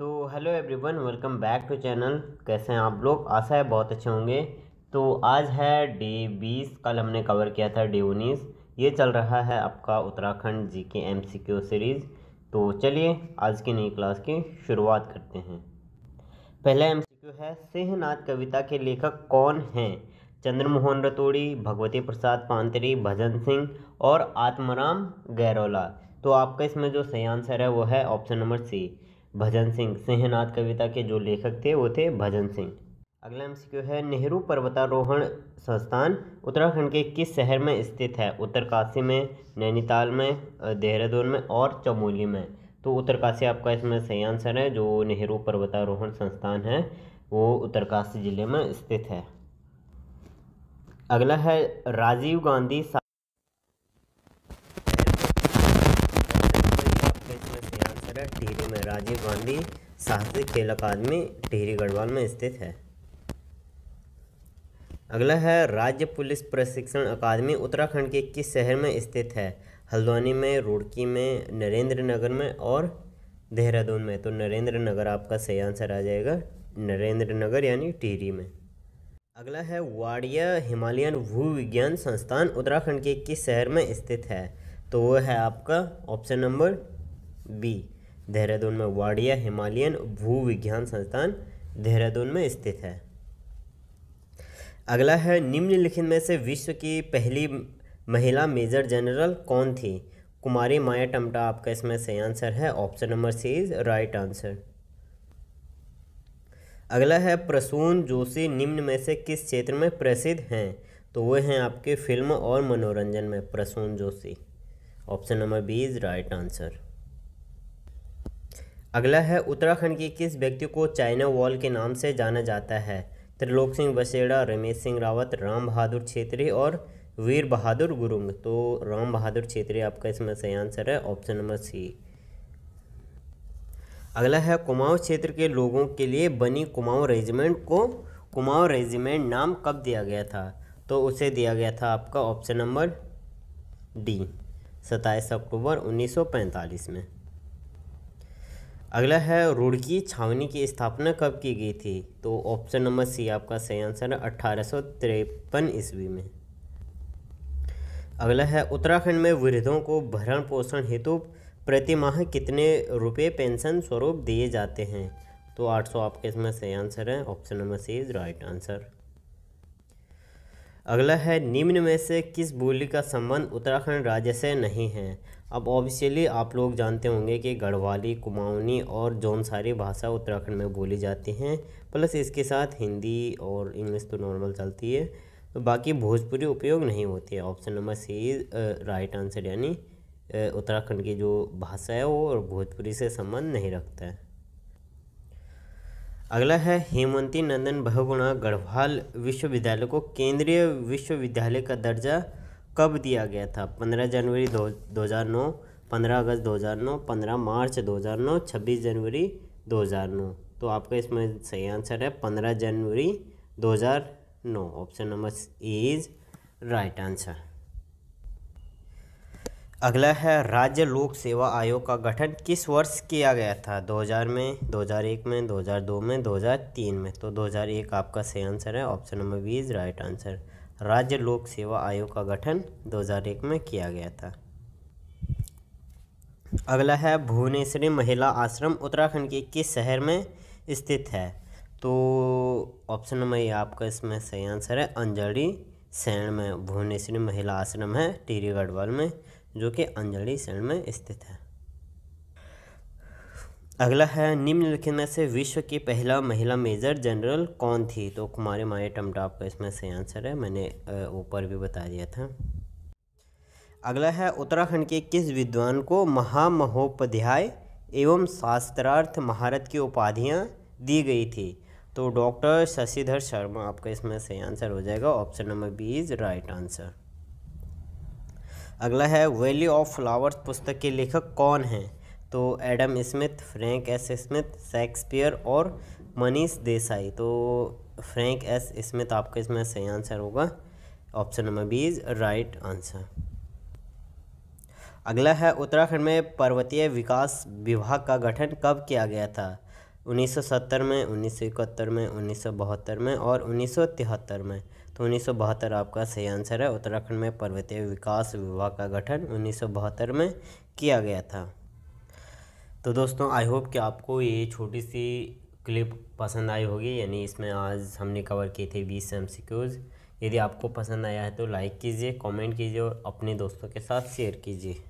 तो hello everyone welcome back to channel कैसे हैं आप लोग आशा है बहुत अच्छे होंगे तो आज है डे बीस कल हमने कवर किया था डे उन्नीस ये चल रहा है आपका उत्तराखंड जी के एम सी क्यू सीरीज़ तो चलिए आज की नई क्लास की शुरुआत करते हैं पहला एम सी क्यू है सिंहनाथ कविता के लेखक कौन हैं चंद्रमोहन रतोड़ी भगवती प्रसाद पांतरी भजन सिंह और आत्माराम गैरोला तो आपका इसमें जो सही आंसर है वो है option number C Bhajan Singh Singhnath कविता के जो लेखक थे वो थे भजन सिंह अगला एम है नेहरू पर्वतारोहण संस्थान उत्तराखंड के किस शहर में स्थित है उत्तरकाशी में नैनीताल में देहरादून में और चमोली में तो उत्तरकाशी आपका इसमें सही आंसर है जो नेहरू पर्वतारोहण संस्थान है वो उत्तरकाशी जिले में स्थित है अगला है राजीव गांधी भी साहसिक खेल अकादमी टिहरी गढ़वाल में स्थित है अगला है राज्य पुलिस प्रशिक्षण अकादमी उत्तराखंड के किस शहर में स्थित है हल्द्वानी में रुड़की में नरेंद्र नगर में और देहरादून में तो नरेंद्र नगर आपका सही आंसर आ जाएगा नरेंद्र नगर यानी टिहरी में अगला है वाड़िया हिमालयन भू विज्ञान संस्थान उत्तराखंड के किस शहर में स्थित है तो वह है आपका ऑप्शन नंबर बी देहरादून में वाडिया हिमालयन भू विज्ञान संस्थान देहरादून में स्थित है अगला है निम्नलिखित में से विश्व की पहली महिला मेजर जनरल कौन थी कुमारी माया टमटा आपका इसमें सही आंसर है option number C is right answer अगला है प्रसून जोशी निम्न में से किस क्षेत्र में प्रसिद्ध हैं तो वे हैं आपके फिल्म और मनोरंजन में Prasoon Joshi option number B is right answer अगला है उत्तराखंड के किस व्यक्ति को चाइना वॉल के नाम से जाना जाता है त्रिलोक सिंह बसेड़ा रमेश सिंह रावत राम बहादुर छेत्री और वीर बहादुर गुरुंग तो राम बहादुर छेत्री आपका इसमें सही आंसर है ऑप्शन नंबर सी अगला है कुमाऊं क्षेत्र के लोगों के लिए बनी कुमाऊं रेजिमेंट को कुमाऊं रेजिमेंट नाम कब दिया गया था तो उसे दिया गया था आपका ऑप्शन नंबर डी सत्ताईस अक्टूबर 1945 में अगला है रुड़की छावनी की स्थापना कब की गई थी तो ऑप्शन नंबर सी आपका सही आंसर है अठारह सौ तिरपन ईस्वी में अगला है उत्तराखंड में वृद्धों को भरण पोषण हेतु प्रतिमाह कितने रुपए पेंशन स्वरूप दिए जाते हैं तो 800 आपके इसमें सही आंसर है option number C is right answer अगला है निम्न में से किस बोली का संबंध उत्तराखंड राज्य से नहीं है अब ऑब्वियसली आप लोग जानते होंगे कि गढ़वाली कुमाऊनी और जौनसारी भाषा उत्तराखंड में बोली जाती हैं प्लस इसके साथ हिंदी और इंग्लिश तो नॉर्मल चलती है तो बाकी भोजपुरी उपयोग नहीं होती है option number C right answer यानी उत्तराखंड की जो भाषा है वो भोजपुरी से संबंध नहीं रखता है अगला है हेमवंती नंदन बहुगुणा गढ़वाल विश्वविद्यालय को केंद्रीय विश्वविद्यालय का दर्जा कब दिया गया था पंद्रह जनवरी दो दो हज़ार नौ पंद्रह अगस्त दो हज़ार नौ पंद्रह मार्च दो हज़ार नौ छब्बीस जनवरी दो हज़ार नौ तो आपका इसमें सही आंसर है पंद्रह जनवरी दो हज़ार नौ option number is right answer अगला है राज्य लोक सेवा आयोग का गठन किस वर्ष किया गया था 2000 में 2001 में 2002 में 2003 में तो 2001 आपका सही आंसर है option number B is right answer राज्य लोक सेवा आयोग का गठन 2001 में किया गया था अगला है भुवनेश्वरी महिला आश्रम उत्तराखंड के किस शहर में स्थित है तो ऑप्शन नंबर ए आपका इसमें सही आंसर है अंजड़ी सैण में भुवनेश्वरी महिला आश्रम है टीरी गढ़वाल में जो कि अंजलि शरण में स्थित है अगला है निम्नलिखित में से विश्व की पहला महिला मेजर जनरल कौन थी तो कुमारी माए टमटाप का इसमें से आंसर है मैंने ऊपर भी बता दिया था अगला है उत्तराखंड के किस विद्वान को महामहोपाध्याय एवं शास्त्रार्थ महारत की उपाधियाँ दी गई थी तो डॉक्टर शशिधर शर्मा आपका इसमें सही आंसर हो जाएगा option number B is right answer अगला है वैली ऑफ फ्लावर्स पुस्तक के लेखक कौन हैं तो Adam Smith Frank S Smith Shakespeare और मनीष देसाई तो फ्रैंक एस स्मिथ आपका इसमें सही आंसर होगा option number B is right answer अगला है उत्तराखंड में पर्वतीय विकास विभाग का गठन कब किया गया था 1970 में 1971 में 1972 में और 1973 में उन्नीस आपका सही आंसर है उत्तराखंड में पर्वतीय विकास विभाग का गठन उन्नीस में किया गया था तो दोस्तों आई होप कि आपको ये छोटी सी क्लिप पसंद आई होगी यानी इसमें आज हमने कवर किए थे बीस एम यदि आपको पसंद आया है तो लाइक कीजिए कमेंट कीजिए और अपने दोस्तों के साथ शेयर कीजिए